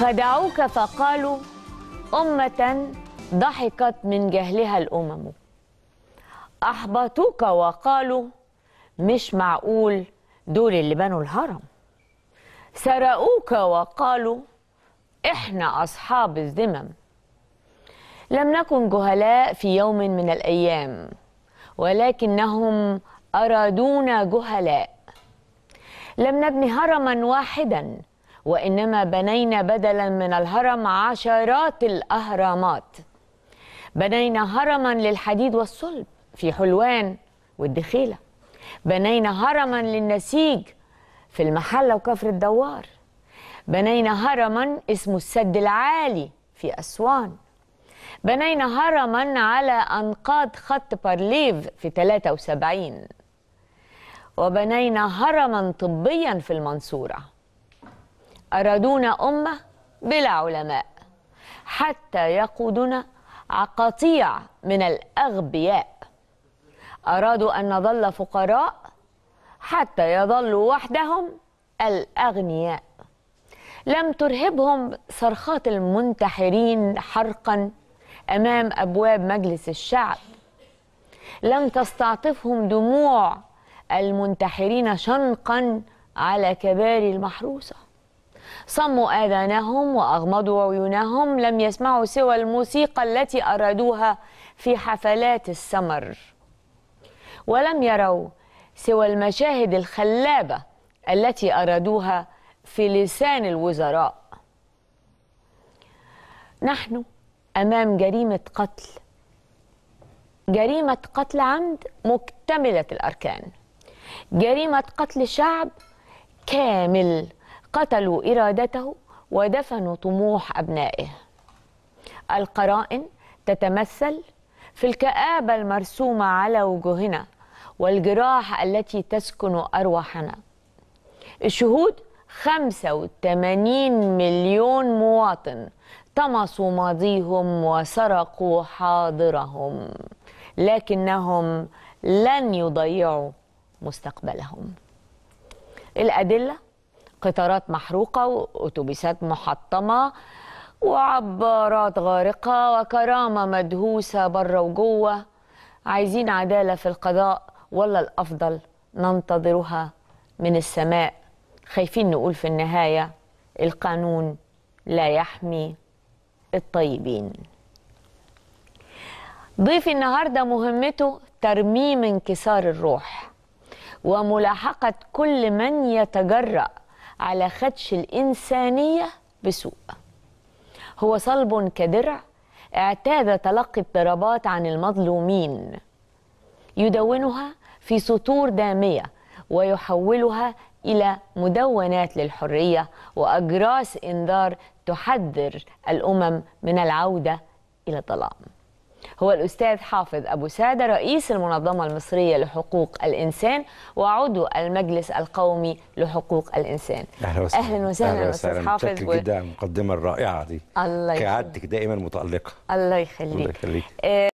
خدعوك فقالوا أمة ضحكت من جهلها الأمم أحبطوك وقالوا مش معقول دول اللي بنوا الهرم سرقوك وقالوا إحنا أصحاب الذمم لم نكن جهلاء في يوم من الأيام ولكنهم أرادونا جهلاء لم نبني هرما واحدا وإنما بنينا بدلا من الهرم عشرات الأهرامات بنينا هرما للحديد والصلب في حلوان والدخيلة بنينا هرما للنسيج في المحلة وكفر الدوار بنينا هرما اسمه السد العالي في أسوان بنينا هرما على أنقاض خط بارليف في 73 وبنينا هرما طبيا في المنصورة أرادونا أمة بلا علماء حتى يقودنا عقاطيع من الأغبياء أرادوا أن نظل فقراء حتى يظلوا وحدهم الأغنياء لم ترهبهم صرخات المنتحرين حرقا أمام أبواب مجلس الشعب لم تستعطفهم دموع المنتحرين شنقا على كباري المحروسه صموا آذانهم وأغمضوا عيونهم لم يسمعوا سوى الموسيقى التي أرادوها في حفلات السمر ولم يروا سوى المشاهد الخلابة التي أرادوها في لسان الوزراء نحن أمام جريمة قتل جريمة قتل عمد مكتملة الأركان جريمة قتل شعب كامل قتلوا إرادته ودفنوا طموح أبنائه القرائن تتمثل في الكآبة المرسومة على وجوهنا والجراح التي تسكن أرواحنا الشهود 85 مليون مواطن طمسوا ماضيهم وسرقوا حاضرهم لكنهم لن يضيعوا مستقبلهم الأدلة قطارات محروقة وأتوبيسات محطمة وعبارات غارقة وكرامة مدهوسة بره وجوه عايزين عدالة في القضاء ولا الأفضل ننتظرها من السماء خايفين نقول في النهاية القانون لا يحمي الطيبين ضيفي النهارده مهمته ترميم انكسار الروح وملاحقه كل من يتجرأ على خدش الإنسانية بسوء هو صلب كدرع اعتاد تلقي الضربات عن المظلومين يدونها في سطور دامية ويحولها إلى مدونات للحرية وأجراس إنذار تحذر الأمم من العودة إلى الظلام هو الأستاذ حافظ أبو سادة رئيس المنظمة المصرية لحقوق الإنسان وعضو المجلس القومي لحقوق الإنسان أهلا وسهلا أهلا وسهلا أستاذ حافظ و... جدا المقدمة الرائعة دي الله يخليك دائما متألقة الله يخليك, الله يخليك. آه،